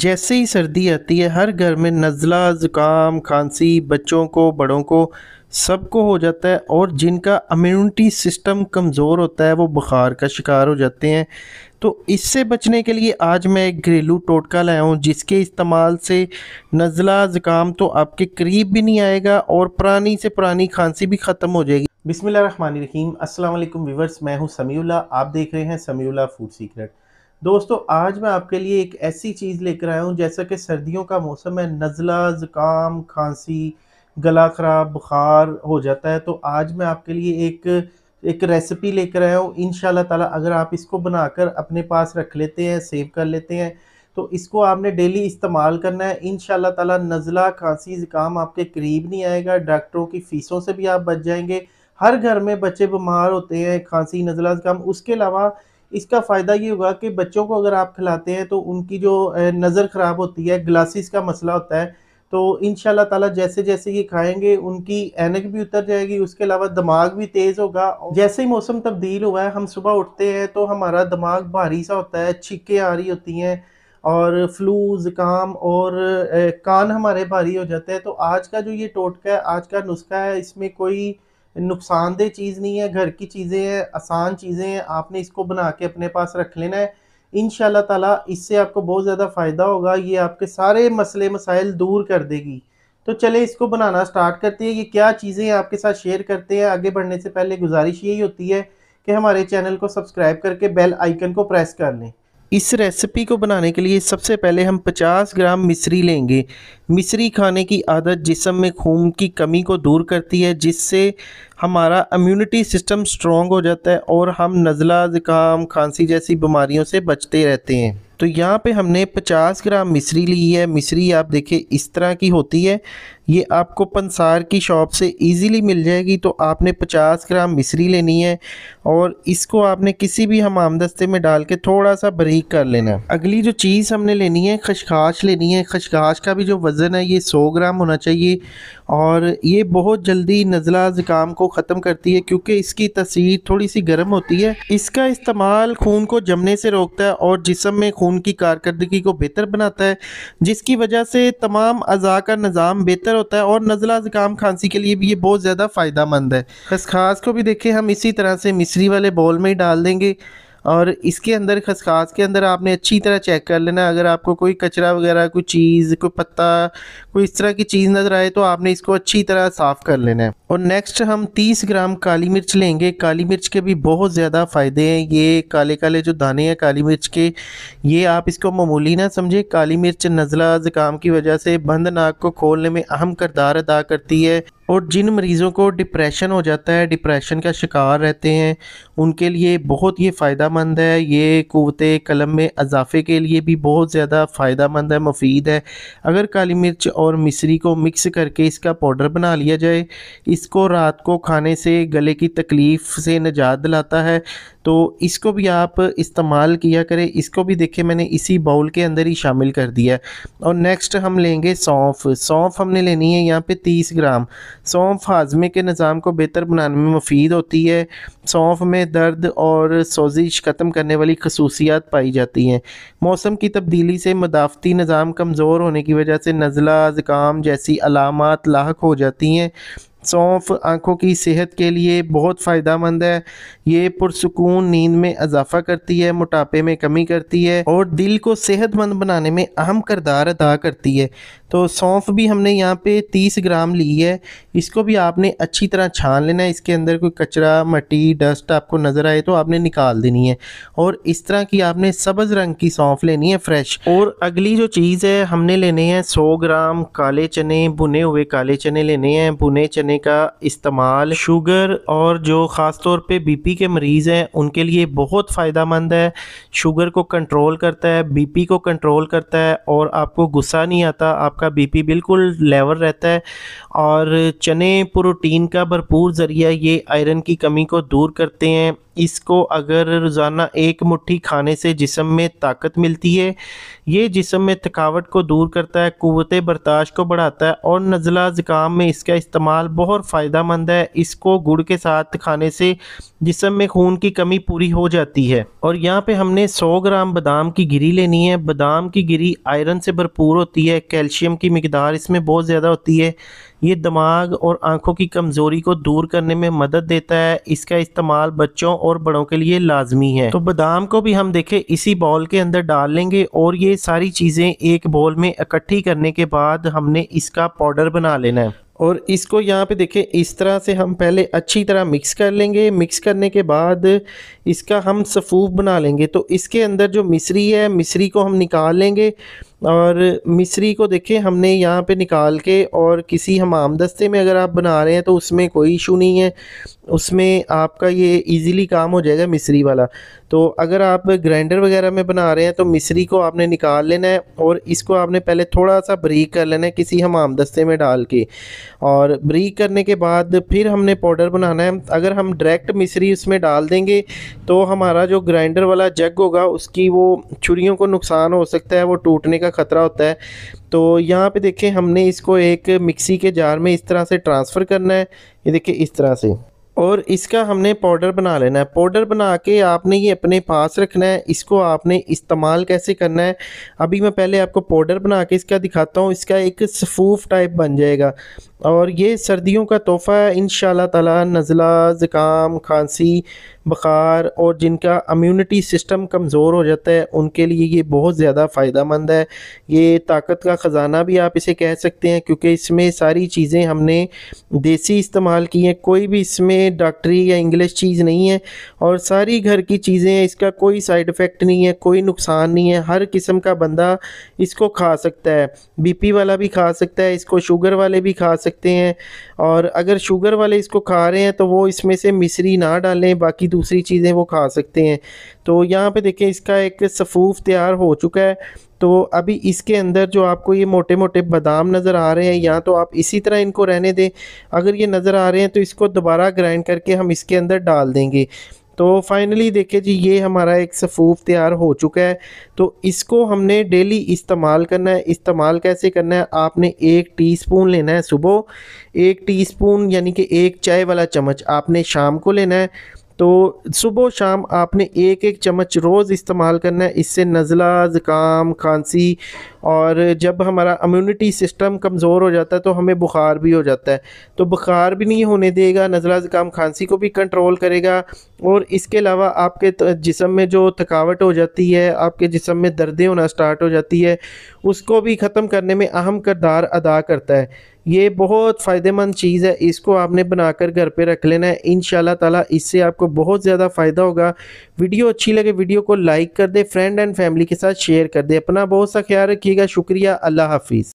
जैसे ही सर्दी आती है हर घर में नज़ला ज़ुकाम खांसी बच्चों को बड़ों को सबको हो जाता है और जिनका इम्यूनिटी सिस्टम कमज़ोर होता है वो बुखार का शिकार हो जाते हैं तो इससे बचने के लिए आज मैं एक घरेलू टोटका लाया हूँ जिसके इस्तेमाल से नज़ला ज़ुकाम तो आपके करीब भी नहीं आएगा और पुरानी से पुरानी खांसी भी ख़त्म हो जाएगी बिसमीम अल्लाम वीवर्स मैं हूँ समीला आप देख रहे हैं समीला फूड सीक्रेट दोस्तों आज मैं आपके लिए एक ऐसी चीज़ लेकर आया हूँ जैसा कि सर्दियों का मौसम है नज़ला ज़ुकाम खांसी गला ख़राब बुखार हो जाता है तो आज मैं आपके लिए एक एक रेसिपी लेकर आया हूँ इन ताला अगर आप इसको बनाकर अपने पास रख लेते हैं सेव कर लेते हैं तो इसको आपने डेली इस्तेमाल करना है इन ताला नज़ला खांसी ज़ुकाम आपके करीब नहीं आएगा डॉक्टरों की फ़ीसों से भी आप बच जाएंगे हर घर में बच्चे बीमार होते हैं खांसी नज़ला ज़ुकाम उसके अलावा इसका फ़ायदा ये होगा कि बच्चों को अगर आप खिलाते हैं तो उनकी जो नज़र ख़राब होती है ग्लासेस का मसला होता है तो इन ताला जैसे जैसे ये खाएंगे उनकी एनक भी उतर जाएगी उसके अलावा दिमाग भी तेज़ होगा जैसे ही मौसम तब्दील हुआ है हम सुबह उठते हैं तो हमारा दिमाग भारी सा होता है छिक्के आ रही होती हैं और फ्लू ज़ुकाम और कान हमारे भारी हो जाते हैं तो आज का जो ये टोटका है आज का नुस्खा है इसमें कोई नुकसानदेह चीज़ नहीं है घर की चीज़ें हैं आसान चीज़ें हैं आपने इसको बना के अपने पास रख लेना है इन ताला इससे आपको बहुत ज़्यादा फ़ायदा होगा ये आपके सारे मसले मसाइल दूर कर देगी तो चले इसको बनाना स्टार्ट करते हैं ये क्या चीज़ें आपके साथ शेयर करते हैं आगे बढ़ने से पहले गुजारिश यही होती है कि हमारे चैनल को सब्सक्राइब करके बेल आइकन को प्रेस कर लें इस रेसिपी को बनाने के लिए सबसे पहले हम 50 ग्राम मिश्री लेंगे मिश्री खाने की आदत जिसम में खून की कमी को दूर करती है जिससे हमारा इम्यूनिटी सिस्टम स्ट्रॉन्ग हो जाता है और हम नज़ला ज़ुकाम खांसी जैसी बीमारियों से बचते रहते हैं तो यहाँ पे हमने 50 ग्राम मिश्री ली है मिश्री आप देखें इस तरह की होती है ये आपको पंसार की शॉप से इजीली मिल जाएगी तो आपने 50 ग्राम मिश्री लेनी है और इसको आपने किसी भी हम आमदस्ते में डाल के थोड़ा सा बरीक कर लेना है अगली जो चीज़ हमने लेनी है खशखाश लेनी है खशखाश का भी जो वज़न है ये 100 ग्राम होना चाहिए और ये बहुत जल्दी नज़ला ज़ुकाम को ख़त्म करती है क्योंकि इसकी तस्वीर थोड़ी सी गर्म होती है इसका इस्तेमाल खून को जमने से रोकता है और जिसम में खून उनकी कारकर्दगी को बेहतर बनाता है जिसकी वजह से तमाम अज़ा का निज़ाम बेहतर होता है और नज़ला ज़ुकाम खांसी के लिए भी ये बहुत ज़्यादा फ़ायदा मंद है खसखास को भी देखें हम इसी तरह से मिसरी वाले बॉल में ही डाल देंगे और इसके अंदर खसखास के अंदर आपने अच्छी तरह चेक कर लेना अगर आपको कोई कचरा वगैरह कोई चीज़ कोई पत्ता कोई इस तरह की चीज़ नज़र आए तो आपने इसको अच्छी तरह साफ़ कर लेना है और नेक्स्ट हम 30 ग्राम काली मिर्च लेंगे काली मिर्च के भी बहुत ज़्यादा फ़ायदे हैं ये काले काले जो दाने हैं काली मिर्च के ये आप इसको मामूली ना समझें काली मिर्च नज़ला ज़ुकाम की वजह से बंद नाक को खोलने में अहम करदार अदा करती है और जिन मरीज़ों को डिप्रेशन हो जाता है डिप्रेशन का शिकार रहते हैं उनके लिए बहुत ये फ़ायदा मंद है ये क़वत कलम में अजाफ़े के लिए भी बहुत ज़्यादा फ़ायदा मंद है मुफीद है अगर काली मिर्च और मिसरी को मिक्स करके इसका पाउडर बना लिया जाए इसको रात को खाने से गले की तकलीफ़ से निजात दिलाता है तो इसको भी आप इस्तेमाल किया करें इसको भी देखें मैंने इसी बाउल के अंदर ही शामिल कर दिया और नेक्स्ट हम लेंगे सौंफ सौंफ हमने लेनी है यहाँ पे तीस ग्राम सौंफ हाजमे के निज़ाम को बेहतर बनाने में मुफीद होती है सौंफ में दर्द और सोजिश ख़त्म करने वाली खसूसियात पाई जाती हैं मौसम की तब्दीली से मदाफ़ती निज़ाम कमज़ोर होने की वजह से नज़ला ज़ुकाम जैसी अलामत लाक हो जाती हैं सौंफ आँखों की सेहत के लिए बहुत फ़ायदा मंद है ये पुरसकून नींद में इजाफा करती है मोटापे में कमी करती है और दिल को सेहतमंद बनाने में अहम करदार अदा करती है तो सौंफ भी हमने यहाँ पे 30 ग्राम ली है इसको भी आपने अच्छी तरह छान लेना है इसके अंदर कोई कचरा मट्टी डस्ट आपको नज़र आए तो आपने निकाल देनी है और इस तरह की आपने सब्ज़ रंग की सौंफ लेनी है फ्रेश और अगली जो चीज़ है हमने लेने हैं सौ ग्राम काले चने भुने हुए काले चने लेने हैं भुने चने करने का इस्तेमाल शुगर और जो ख़ास तौर पे बीपी के मरीज़ हैं उनके लिए बहुत फ़ायदा मंद है शुगर को कंट्रोल करता है बीपी को कंट्रोल करता है और आपको गुस्सा नहीं आता आपका बीपी बिल्कुल लेवल रहता है और चने प्रोटीन का भरपूर ज़रिया ये आयरन की कमी को दूर करते हैं इसको अगर रोज़ाना एक मुट्ठी खाने से जिसम में ताकत मिलती है ये जिसम में थकावट को दूर करता है क़वत बर्दाश्त को बढ़ाता है और नज़ला ज़ुकाम में इसका इस्तेमाल बहुत फ़ायदा मंद है इसको गुड़ के साथ खाने से जिसम में खून की कमी पूरी हो जाती है और यहाँ पे हमने 100 ग्राम बादाम की गिरी लेनी है बादाम की गिरी आयरन से भरपूर होती है कैल्शियम की मकदार इसमें बहुत ज़्यादा होती है ये दिमाग और आँखों की कमज़ोरी को दूर करने में मदद देता है इसका इस्तेमाल बच्चों और बड़ों के लिए लाजमी है तो बादाम को भी हम देखें इसी बॉल के अंदर डाल लेंगे और ये सारी चीज़ें एक बॉल में इकट्ठी करने के बाद हमने इसका पाउडर बना लेना है और इसको यहाँ पे देखें इस तरह से हम पहले अच्छी तरह मिक्स कर लेंगे मिक्स करने के बाद इसका हम सफूफ बना लेंगे तो इसके अंदर जो मिश्री है मिसरी को हम निकाल लेंगे और मिस्री को देखें हमने यहाँ पे निकाल के और किसी हम आमदस्ते में अगर आप बना रहे हैं तो उसमें कोई इशू नहीं है उसमें आपका ये इजीली काम हो जाएगा मिसरी वाला तो अगर आप ग्राइंडर वगैरह में बना रहे हैं तो मिसरी को आपने निकाल लेना है और इसको आपने पहले थोड़ा सा ब्रीक कर लेना है किसी हम आमदस्ते में डाल के और ब्रीक करने के बाद फिर हमने पाउडर बनाना है अगर हम डायरेक्ट मिसरी उसमें डाल देंगे तो हमारा जो ग्राइंडर वाला जग होगा उसकी वो छुरी को नुकसान हो सकता है वो टूटने का ख़तरा होता है तो यहाँ पे देखें हमने इसको एक मिक्सी के जार में इस तरह से ट्रांसफ़र करना है ये देखिए इस तरह से और इसका हमने पाउडर बना लेना है पाउडर बना के आपने ये अपने पास रखना है इसको आपने इस्तेमाल कैसे करना है अभी मैं पहले आपको पाउडर बना के इसका दिखाता हूँ इसका एक सफूफ टाइप बन जाएगा और ये सर्दियों का तोहफ़ा है इन ताला नज़ला ज़ुकाम खांसी बुखार और जिनका अम्यूनिटी सिस्टम कमज़ोर हो जाता है उनके लिए ये बहुत ज़्यादा फ़ायदा मंद है ये ताकत का ख़जाना भी आप इसे कह सकते हैं क्योंकि इसमें सारी चीज़ें हमने देसी इस्तेमाल की हैं कोई भी इसमें डॉक्टरी या इंग्लिश चीज़ नहीं है और सारी घर की चीज़ें इसका कोई साइड इफ़ेक्ट नहीं है कोई नुकसान नहीं है हर किस्म का बंदा इसको खा सकता है बीपी वाला भी खा सकता है इसको शुगर वाले भी खा सकते हैं और अगर शुगर वाले इसको खा रहे हैं तो वो इसमें से मिसरी ना डालें बाकी दूसरी चीज़ें वो खा सकते हैं तो यहाँ पे देखें इसका एक सफ़ूफ तैयार हो चुका है तो अभी इसके अंदर जो आपको ये मोटे मोटे बादाम नज़र आ रहे हैं या तो आप इसी तरह इनको रहने दें अगर ये नज़र आ रहे हैं तो इसको दोबारा ग्राइंड करके हम इसके अंदर डाल देंगे तो फाइनली देखिए जी ये हमारा एक सफ़ूफ तैयार हो चुका है तो इसको हमने डेली इस्तेमाल करना है इस्तेमाल कैसे करना है आपने एक टीस्पून लेना है सुबह एक टीस्पून यानी कि एक चाय वाला चम्मच आपने शाम को लेना है तो सुबह शाम आपने एक एक चम्मच रोज़ इस्तेमाल करना है इससे नज़ला ज़ुकाम खांसी और जब हमारा इम्यूनिटी सिस्टम कमज़ोर हो जाता है तो हमें बुखार भी हो जाता है तो बुखार भी नहीं होने देगा नज़ला ज़ुकाम खांसी को भी कंट्रोल करेगा और इसके अलावा आपके जिसम में जो थकावट हो जाती है आपके जिसम में दर्दें होना स्टार्ट हो जाती है उसको भी ख़त्म करने में अहम करदार अदा करता है ये बहुत फ़ायदेमंद चीज़ है इसको आपने बनाकर घर पे रख लेना है इन ताला इससे आपको बहुत ज़्यादा फ़ायदा होगा वीडियो अच्छी लगे वीडियो को लाइक कर दे फ्रेंड एंड फैमिली के साथ शेयर कर दे अपना बहुत सा ख्याल रखिएगा शुक्रिया अल्लाह हाफिज़